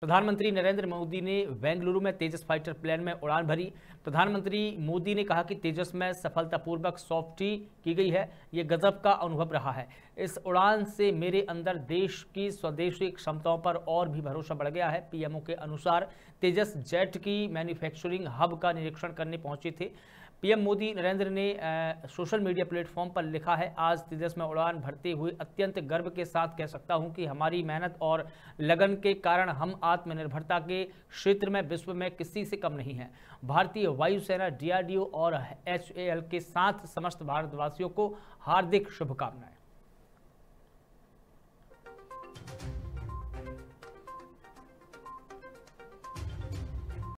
प्रधानमंत्री नरेंद्र मोदी ने बेंगलुरु में तेजस फाइटर प्लेन में उड़ान भरी प्रधानमंत्री मोदी ने कहा कि तेजस में सफलतापूर्वक सॉफ्टी की गई है ये गजब का अनुभव रहा है इस उड़ान से मेरे अंदर देश की स्वदेशी क्षमताओं पर और भी भरोसा बढ़ गया है पीएमओ के अनुसार तेजस जेट की मैन्युफैक्चरिंग हब का निरीक्षण करने पहुंचे थे पीएम मोदी नरेंद्र ने आ, सोशल मीडिया प्लेटफॉर्म पर लिखा है आज तेजस में उड़ान भरते हुए अत्यंत गर्व के साथ कह सकता हूं कि हमारी मेहनत और लगन के कारण हम आत्मनिर्भरता के क्षेत्र में विश्व में किसी से कम नहीं है भारतीय वायुसेना डीआरडीओ और एच के साथ समस्त भारतवासियों को हार्दिक शुभकामनाएं